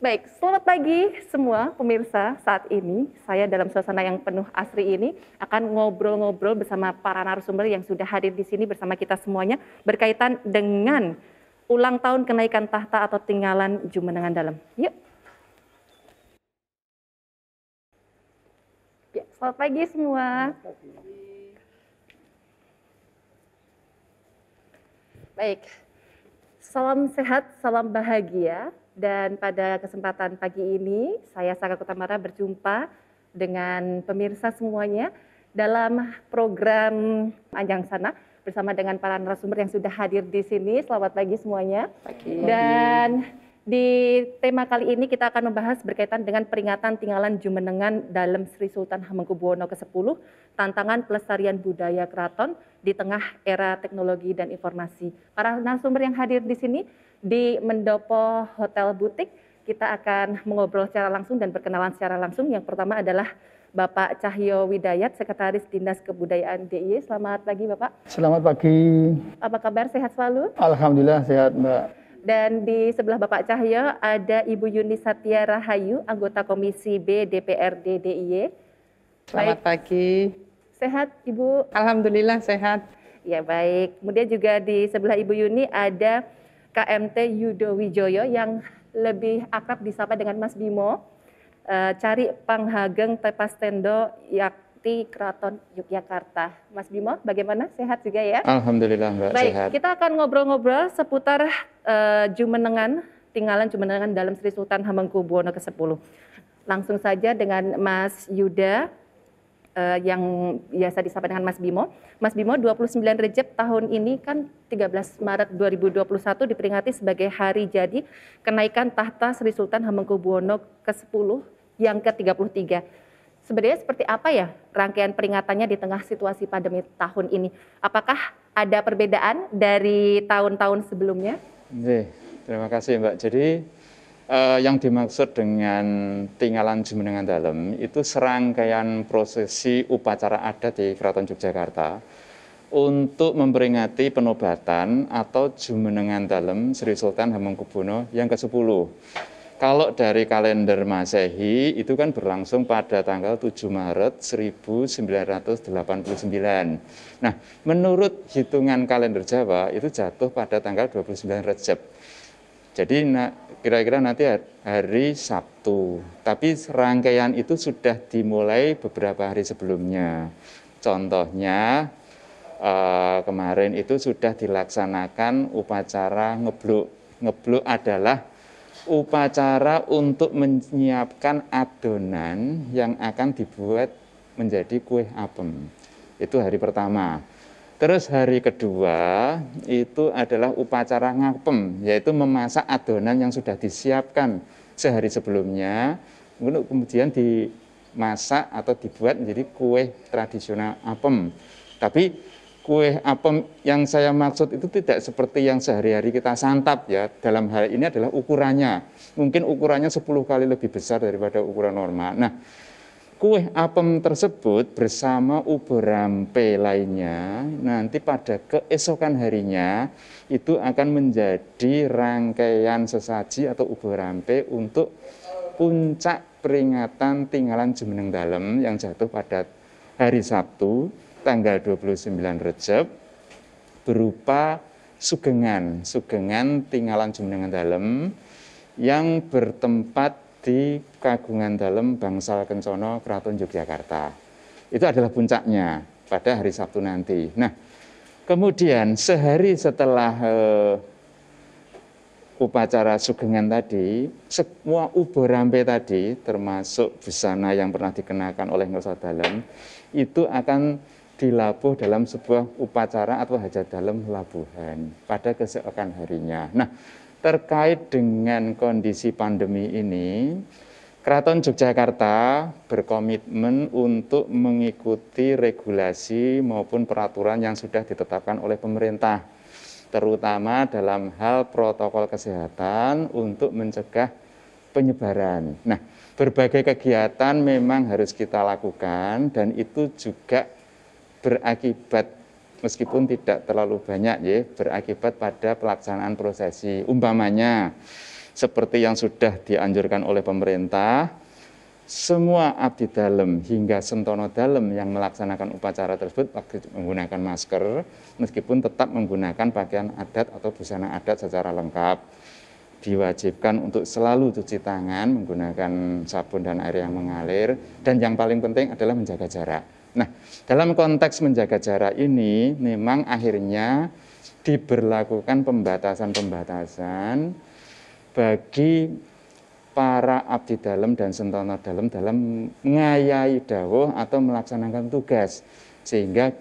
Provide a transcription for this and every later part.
Baik, selamat pagi semua pemirsa. Saat ini saya dalam suasana yang penuh asri ini akan ngobrol-ngobrol bersama para narasumber yang sudah hadir di sini bersama kita semuanya berkaitan dengan ulang tahun kenaikan tahta atau tinggalan Jumenengan Dalam. Yuk. Ya, selamat pagi semua. Baik. Salam sehat, salam bahagia dan pada kesempatan pagi ini saya Saka Kutamara berjumpa dengan pemirsa semuanya dalam program Anjang Sana bersama dengan para narasumber yang sudah hadir di sini. Selamat pagi semuanya. Pagi. Dan di tema kali ini kita akan membahas berkaitan dengan peringatan tinggalan Jumenengan dalam Sri Sultan Hamengkubuwono ke-10, tantangan pelestarian budaya keraton di tengah era teknologi dan informasi. Para narasumber yang hadir di sini di Mendopo Hotel Butik, kita akan mengobrol secara langsung dan berkenalan secara langsung. Yang pertama adalah Bapak Cahyo Widayat, Sekretaris Dinas Kebudayaan DIY. Selamat pagi Bapak. Selamat pagi. Apa kabar? Sehat selalu? Alhamdulillah sehat Mbak. Dan di sebelah Bapak Cahyo ada Ibu Yuni Satya Rahayu, anggota Komisi B DPRD DIY. Selamat baik. pagi. Sehat Ibu? Alhamdulillah sehat. Ya baik. Kemudian juga di sebelah Ibu Yuni ada KMT Yudo Wijoyo yang lebih akrab disapa dengan Mas Bimo. Eh, cari Panghageng Tepas Tendo Yak Bakti Keraton Yogyakarta. Mas Bimo, bagaimana? Sehat juga ya? Alhamdulillah Mbak, Baik, sehat. kita akan ngobrol-ngobrol seputar uh, Jumenengan, tinggalan Jumenengan dalam Sri Sultan Hamengkubuwono ke-10. Langsung saja dengan Mas Yuda, uh, yang biasa disapa dengan Mas Bimo. Mas Bimo 29 Recep tahun ini kan 13 Maret 2021 diperingati sebagai hari jadi kenaikan tahta Sri Sultan Hamengkubuwono ke-10 yang ke-33 sebenarnya seperti apa ya rangkaian peringatannya di tengah situasi pandemi tahun ini? Apakah ada perbedaan dari tahun-tahun sebelumnya? Terima kasih Mbak. Jadi eh, yang dimaksud dengan tinggalan Jumenengan Dalam itu serangkaian prosesi upacara adat di Keraton Yogyakarta untuk memperingati penobatan atau Jumenengan Dalam Sri Sultan Hamengkubuwono yang ke-10. Kalau dari kalender Masehi itu kan berlangsung pada tanggal 7 Maret 1989. Nah, menurut hitungan kalender Jawa itu jatuh pada tanggal 29 Recep. Jadi kira-kira nanti hari Sabtu. Tapi rangkaian itu sudah dimulai beberapa hari sebelumnya. Contohnya eh, kemarin itu sudah dilaksanakan upacara ngebluk. Ngebluk adalah upacara untuk menyiapkan adonan yang akan dibuat menjadi kue apem. Itu hari pertama. Terus hari kedua itu adalah upacara ngapem, yaitu memasak adonan yang sudah disiapkan sehari sebelumnya, kemudian dimasak atau dibuat menjadi kue tradisional apem. Tapi kue apem yang saya maksud itu tidak seperti yang sehari-hari kita santap ya. Dalam hal ini adalah ukurannya. Mungkin ukurannya 10 kali lebih besar daripada ukuran normal. Nah, kue apem tersebut bersama ubi rampe lainnya nanti pada keesokan harinya itu akan menjadi rangkaian sesaji atau ubi rampe untuk puncak peringatan tinggalan Jumeneng dalam yang jatuh pada hari Sabtu tanggal 29 Recep berupa sugengan, sugengan tinggalan jumenengan dalem yang bertempat di Kagungan Dalem Bangsal Kencono Keraton Yogyakarta. Itu adalah puncaknya pada hari Sabtu nanti. Nah, kemudian sehari setelah uh, upacara sugengan tadi, semua ubo rampe tadi, termasuk busana yang pernah dikenakan oleh Nusa Dalem, itu akan dilabuh dalam sebuah upacara atau hajat dalam labuhan pada keseokan harinya. Nah, terkait dengan kondisi pandemi ini, Keraton Yogyakarta berkomitmen untuk mengikuti regulasi maupun peraturan yang sudah ditetapkan oleh pemerintah, terutama dalam hal protokol kesehatan untuk mencegah penyebaran. Nah, berbagai kegiatan memang harus kita lakukan dan itu juga berakibat meskipun tidak terlalu banyak ya berakibat pada pelaksanaan prosesi. Umpamanya seperti yang sudah dianjurkan oleh pemerintah, semua abdi dalam hingga sentono dalam yang melaksanakan upacara tersebut menggunakan masker meskipun tetap menggunakan pakaian adat atau busana adat secara lengkap diwajibkan untuk selalu cuci tangan menggunakan sabun dan air yang mengalir dan yang paling penting adalah menjaga jarak Nah, dalam konteks menjaga jarak ini memang akhirnya diberlakukan pembatasan-pembatasan bagi para abdi dalam dan sentono dalam dalam mengayai dawuh atau melaksanakan tugas sehingga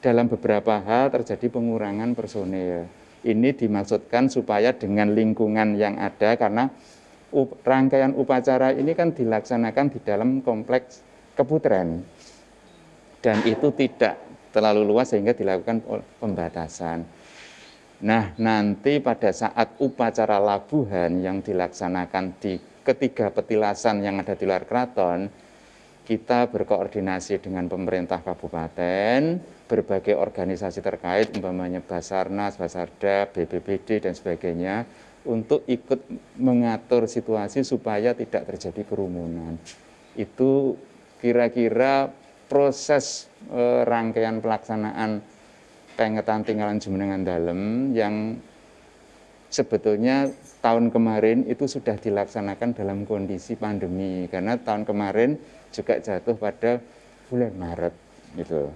dalam beberapa hal terjadi pengurangan personil. Ini dimaksudkan supaya dengan lingkungan yang ada karena rangkaian upacara ini kan dilaksanakan di dalam kompleks keputren dan itu tidak terlalu luas sehingga dilakukan pembatasan. Nah, nanti pada saat upacara labuhan yang dilaksanakan di ketiga petilasan yang ada di luar keraton, kita berkoordinasi dengan pemerintah kabupaten, berbagai organisasi terkait, umpamanya Basarnas, Basarda, BBBD, dan sebagainya, untuk ikut mengatur situasi supaya tidak terjadi kerumunan. Itu kira-kira proses e, rangkaian pelaksanaan pengetahuan tinggalan Jumenengan Dalam yang sebetulnya tahun kemarin itu sudah dilaksanakan dalam kondisi pandemi karena tahun kemarin juga jatuh pada bulan Maret gitu.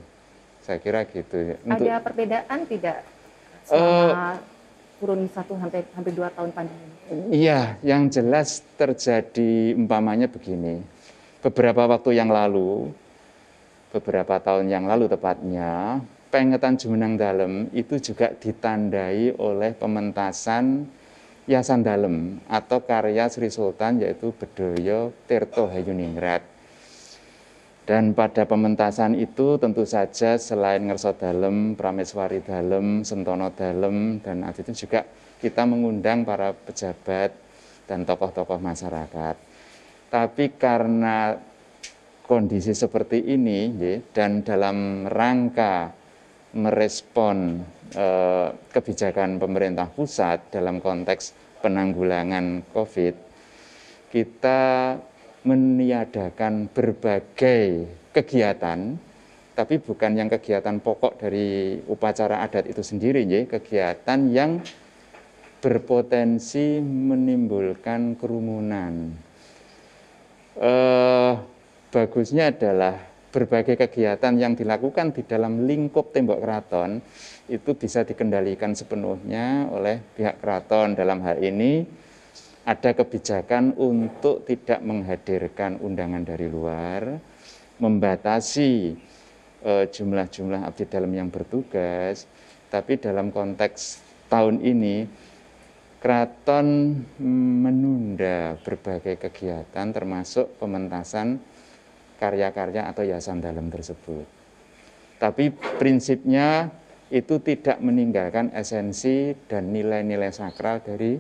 Saya kira gitu. Untuk, Ada perbedaan tidak eh, selama uh, kurun satu sampai hampir dua tahun pandemi? Iya, yang jelas terjadi umpamanya begini. Beberapa waktu yang lalu beberapa tahun yang lalu tepatnya, pengetan Jumenang Dalem itu juga ditandai oleh pementasan Yasan Dalem atau karya Sri Sultan yaitu Bedoyo Tirto Hayuningrat. Dan pada pementasan itu tentu saja selain Ngerso Dalem, Prameswari Dalem, Sentono Dalem, dan itu juga kita mengundang para pejabat dan tokoh-tokoh masyarakat. Tapi karena kondisi seperti ini ya, dan dalam rangka merespon eh, kebijakan pemerintah pusat dalam konteks penanggulangan COVID, kita meniadakan berbagai kegiatan, tapi bukan yang kegiatan pokok dari upacara adat itu sendiri, ya, kegiatan yang berpotensi menimbulkan kerumunan. Uh, bagusnya adalah berbagai kegiatan yang dilakukan di dalam lingkup tembok keraton itu bisa dikendalikan sepenuhnya oleh pihak keraton dalam hal ini ada kebijakan untuk tidak menghadirkan undangan dari luar, membatasi e, jumlah-jumlah e, abdi dalam yang bertugas, tapi dalam konteks tahun ini keraton mm, menunda berbagai kegiatan termasuk pementasan karya-karya atau yayasan dalam tersebut. Tapi prinsipnya itu tidak meninggalkan esensi dan nilai-nilai sakral dari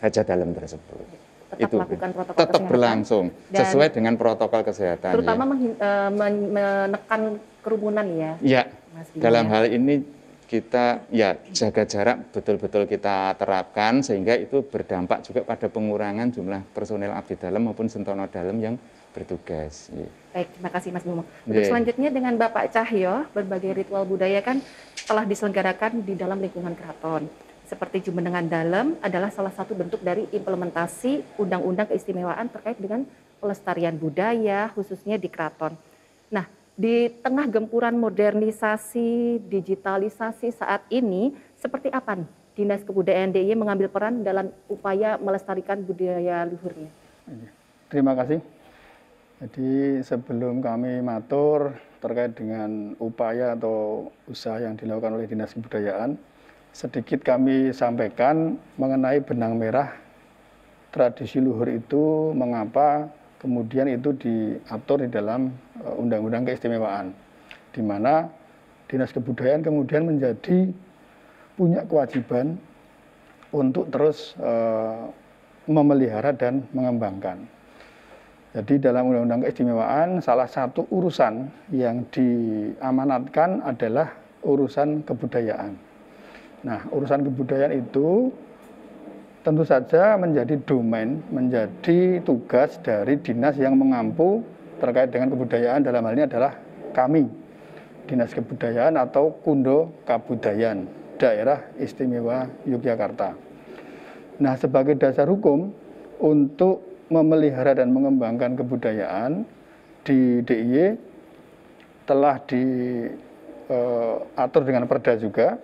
hajat dalam tersebut. Tetap itu melakukan protokol tetap kesehatan. berlangsung dan sesuai dengan protokol kesehatan. Terutama ya. Eh, menekan kerumunan ya. Iya. dalam ya. hal ini kita ya jaga jarak betul-betul kita terapkan sehingga itu berdampak juga pada pengurangan jumlah personel abdi dalam maupun sentono dalam yang bertugas. Iya. Baik, terima kasih Mas Bumo. Untuk iya. selanjutnya dengan Bapak Cahyo, berbagai ritual budaya kan telah diselenggarakan di dalam lingkungan keraton. Seperti Jumenengan Dalam adalah salah satu bentuk dari implementasi undang-undang keistimewaan terkait dengan pelestarian budaya khususnya di keraton di tengah gempuran modernisasi, digitalisasi saat ini, seperti apa Dinas Kebudayaan DIY mengambil peran dalam upaya melestarikan budaya luhurnya? Iya, terima kasih. Jadi sebelum kami matur terkait dengan upaya atau usaha yang dilakukan oleh Dinas Kebudayaan, sedikit kami sampaikan mengenai benang merah tradisi luhur itu mengapa kemudian itu diatur di dalam Eh, undang-undang keistimewaan, di mana dinas kebudayaan kemudian menjadi punya kewajiban untuk terus eh, memelihara dan mengembangkan. Jadi dalam undang-undang keistimewaan salah satu urusan yang diamanatkan adalah urusan kebudayaan. Nah, urusan kebudayaan itu tentu saja menjadi domain, menjadi tugas dari dinas yang mengampu terkait dengan kebudayaan dalam hal ini adalah kami Dinas Kebudayaan atau Kundo Kabudayan Daerah Istimewa Yogyakarta. Nah, sebagai dasar hukum untuk memelihara dan mengembangkan kebudayaan di DIY telah diatur eh, dengan perda juga.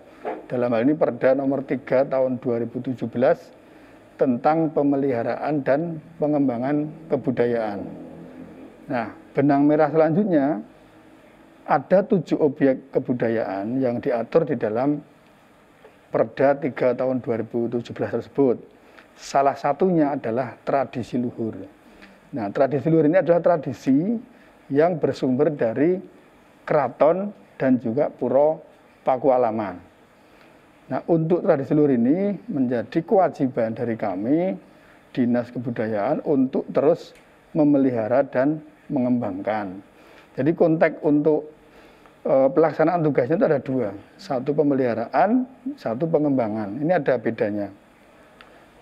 Dalam hal ini perda nomor 3 tahun 2017 tentang pemeliharaan dan pengembangan kebudayaan. Nah, benang merah selanjutnya ada tujuh objek kebudayaan yang diatur di dalam Perda 3 tahun 2017 tersebut. Salah satunya adalah tradisi luhur. Nah, tradisi luhur ini adalah tradisi yang bersumber dari keraton dan juga pura Pakualaman. Nah, untuk tradisi luhur ini menjadi kewajiban dari kami Dinas Kebudayaan untuk terus memelihara dan mengembangkan. Jadi konteks untuk eh, pelaksanaan tugasnya itu ada dua, satu pemeliharaan, satu pengembangan. Ini ada bedanya.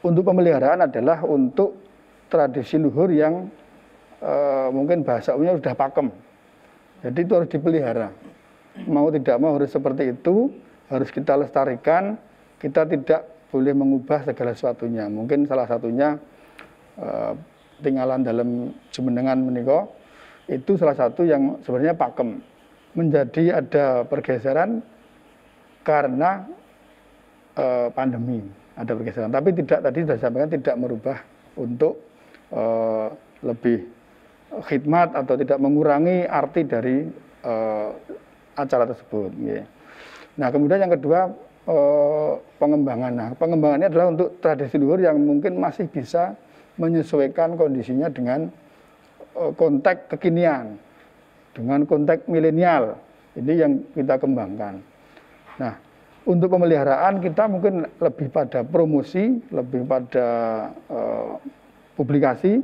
Untuk pemeliharaan adalah untuk tradisi luhur yang e, mungkin bahasa umumnya sudah pakem. Jadi itu harus dipelihara. Mau tidak mau harus seperti itu, harus kita lestarikan. Kita tidak boleh mengubah segala sesuatunya. Mungkin salah satunya e, ketinggalan dalam Jemenengan menikah itu salah satu yang sebenarnya pakem menjadi ada pergeseran karena eh, pandemi ada pergeseran tapi tidak tadi sudah sampaikan tidak merubah untuk eh, lebih khidmat atau tidak mengurangi arti dari eh, acara tersebut nah kemudian yang kedua eh, pengembangan. Nah, pengembangannya adalah untuk tradisi luhur yang mungkin masih bisa menyesuaikan kondisinya dengan eh, konteks kekinian, dengan konteks milenial. Ini yang kita kembangkan. Nah, untuk pemeliharaan kita mungkin lebih pada promosi, lebih pada uh, publikasi.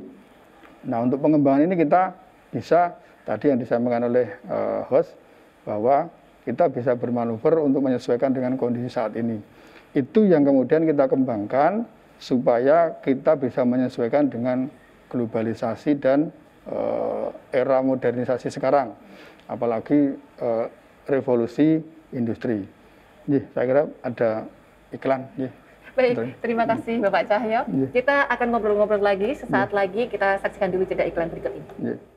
Nah, untuk pengembangan ini kita bisa tadi yang disampaikan oleh uh, host bahwa kita bisa bermanuver untuk menyesuaikan dengan kondisi saat ini. Itu yang kemudian kita kembangkan supaya kita bisa menyesuaikan dengan globalisasi dan uh, era modernisasi sekarang, apalagi uh, revolusi industri. Yih, saya kira ada iklan. Yih. Baik, terima kasih Bapak Cahyo. Yih. Kita akan ngobrol-ngobrol lagi sesaat Yih. lagi. Kita saksikan dulu jeda iklan berikut ini. Yih.